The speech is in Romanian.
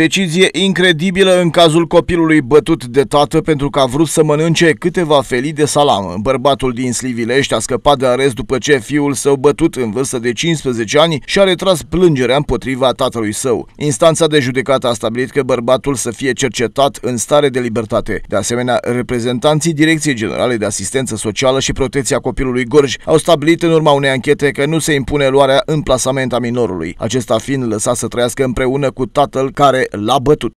Decizie incredibilă în cazul copilului bătut de tată pentru că a vrut să mănânce câteva felii de salamă. Bărbatul din Slivilești a scăpat de arest după ce fiul său bătut în vârstă de 15 ani și-a retras plângerea împotriva tatălui său. Instanța de judecată a stabilit că bărbatul să fie cercetat în stare de libertate. De asemenea, reprezentanții Direcției Generale de Asistență Socială și Protecția Copilului Gorj au stabilit în urma unei anchete că nu se impune luarea în plasament a minorului, acesta fiind lăsat să trăiască împreună cu tatăl care اللي